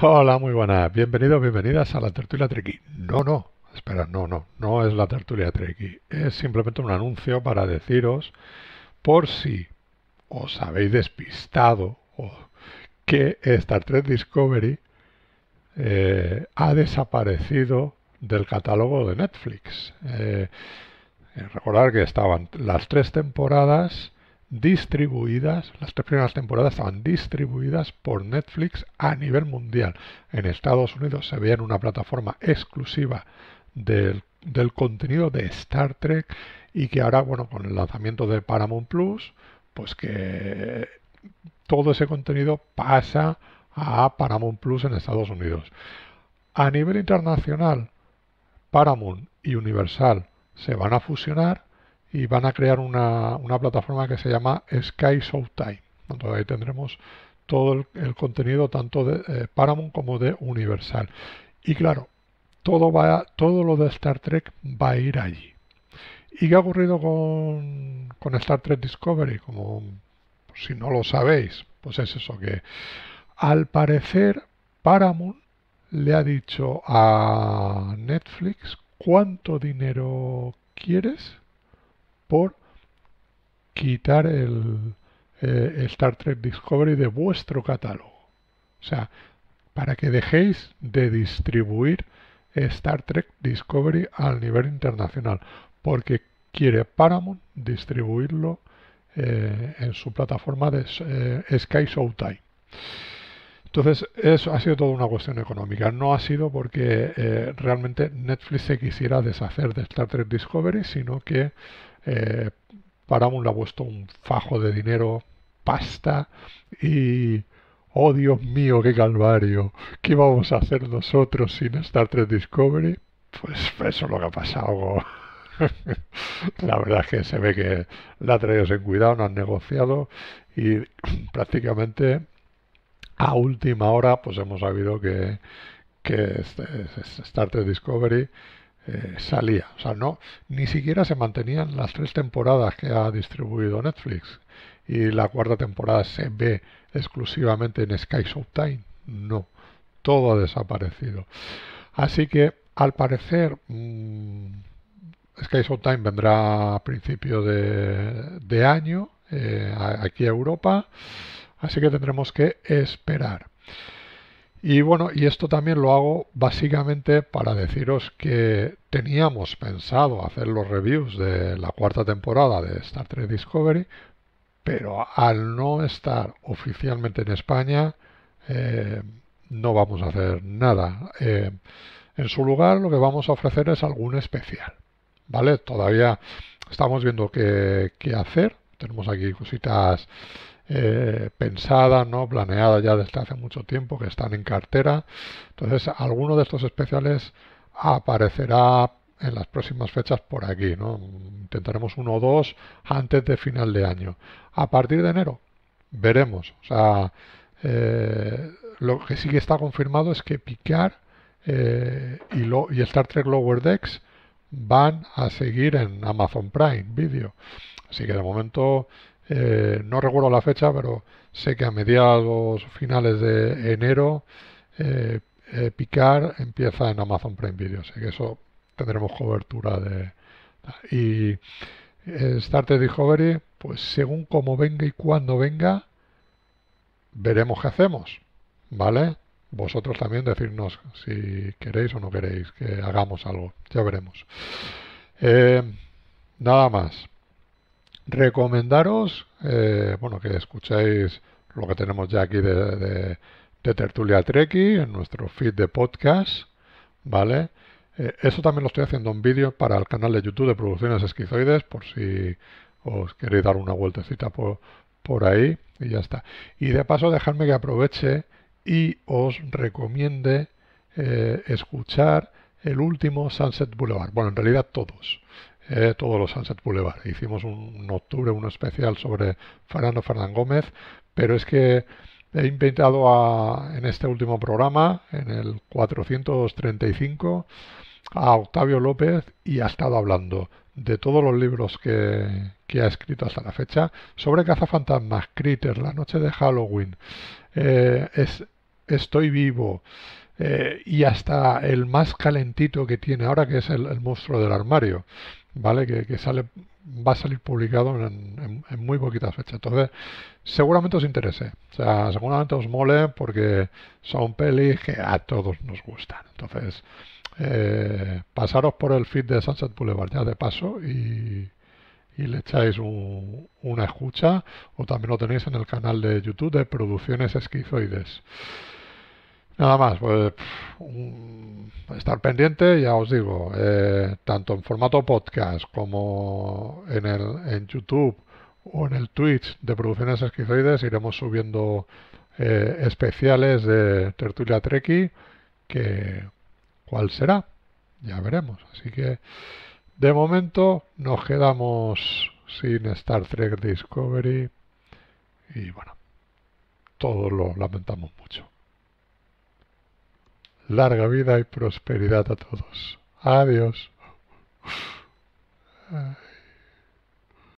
Hola, muy buenas. Bienvenidos, bienvenidas a la tertulia Treki. No, no, espera, no, no, no es la tertulia Treki. Es simplemente un anuncio para deciros, por si os habéis despistado, que Star Trek Discovery eh, ha desaparecido del catálogo de Netflix. Eh, eh recordar que estaban las tres temporadas distribuidas, las tres primeras temporadas estaban distribuidas por Netflix a nivel mundial. En Estados Unidos se veía en una plataforma exclusiva del, del contenido de Star Trek y que ahora, bueno, con el lanzamiento de Paramount Plus, pues que todo ese contenido pasa a Paramount Plus en Estados Unidos. A nivel internacional, Paramount y Universal se van a fusionar y van a crear una, una plataforma que se llama Sky Showtime, donde ahí tendremos todo el, contenido tanto de eh, Paramount como de Universal. Y claro, todo, va todo lo de Star Trek va a ir allí. ¿Y qué ha ocurrido con, Star Trek Discovery? Como pues, si no lo sabéis, pues es eso que al parecer Paramount le ha dicho a Netflix cuánto dinero quieres por quitar el eh, Star Trek Discovery de vuestro catálogo. O sea, para que dejéis de distribuir Star Trek Discovery al nivel internacional, porque quiere Paramount distribuirlo eh, en su plataforma de eh, Sky Showtime. Entonces, eso ha sido toda una cuestión económica. No ha sido porque realmente Netflix se quisiera deshacer de Star Trek Discovery, sino que eh, Paramount le ha puesto un fajo de dinero, pasta y... ¡Oh, Dios mío, qué calvario! ¿Qué vamos a hacer nosotros sin Star Trek Discovery? Pues, pues eso es lo que ha pasado. la verdad es que se ve que la ha traído sin cuidado, no han negociado y prácticamente a última hora pues hemos sabido que, que este, este, Star Trek Discovery eh, salía. O sea, no, ni siquiera se mantenían las tres temporadas que ha distribuido Netflix. Y la cuarta temporada se ve exclusivamente en Sky Time No, todo ha desaparecido. Así que, al parecer, sky mm, Sky Showtime vendrá a principio de, año eh, aquí a Europa. Así que tendremos que esperar. Y bueno, y esto también lo hago básicamente para deciros que teníamos pensado hacer los reviews de la cuarta temporada de Star Trek Discovery, pero al no estar oficialmente en España, eh, no vamos a hacer nada. Eh, en su lugar, lo que vamos a ofrecer es algún especial. ¿Vale? Todavía estamos viendo qué hacer. Tenemos aquí cositas eh, pensada, planeada ¿no? planeada, ya desde hace mucho tiempo, que están en cartera. Entonces, alguno de estos especiales aparecerá en las próximas fechas por aquí. ¿no? Intentaremos uno o dos antes de final de año. A partir de enero, veremos. O sea, eh, lo que sí que está confirmado es que Picar eh, y, y Star Trek Lower Decks van a seguir en Amazon Prime Video. Así que de momento eh, no recuerdo la fecha, pero sé que a mediados o finales de enero eh, eh, Picar empieza en Amazon Prime Video. Sé que eso tendremos cobertura de. Y starter Discovery, pues según cómo venga y cuándo venga, veremos qué hacemos. ¿Vale? Vosotros también decirnos si queréis o no queréis que hagamos algo. Ya veremos. nada más recomendaros, eh, bueno, que escucháis lo que tenemos ya aquí de, de, Tertulia Treki en nuestro feed de podcast, ¿vale? Eh, eso también lo estoy haciendo en vídeo para el canal de YouTube de Producciones Esquizoides, por si os queréis dar una vueltecita por, por ahí y ya está. Y de paso, dejadme que aproveche y os recomiende eh, escuchar el último Sunset Boulevard. Bueno, en realidad todos. Eh, todos los Sunset Boulevard. Hicimos un, octubre, un especial sobre Fernando Fernán Gómez, pero es que he invitado a, en este último programa, en el 435, a Octavio López y ha estado hablando de todos los libros que, ha escrito hasta la fecha sobre cazafantasmas, Critters, La Noche de Halloween, eh, es, Estoy Vivo. Eh, y hasta el más calentito que tiene ahora, que es el monstruo del armario. ¿vale? Que, que, sale, va a salir publicado en, muy poquitas fechas. Entonces, seguramente os interese, o sea, seguramente os mole porque son pelis que a todos nos gustan. Entonces, eh, pasaros por el feed de Sunset Boulevard ya de paso y, y le echáis una escucha o también lo tenéis en el canal de YouTube de Producciones Esquizoides. Nada más, pues estar pendiente, ya os digo, eh, tanto en formato podcast como en, el, en YouTube o en el Twitch de Producciones Esquizoides iremos subiendo eh, especiales de Tertulia Treki, que cuál será, ya veremos. Así que de momento nos quedamos sin Star Trek Discovery y bueno, todos lo lamentamos mucho larga vida y prosperidad a todos. Adiós.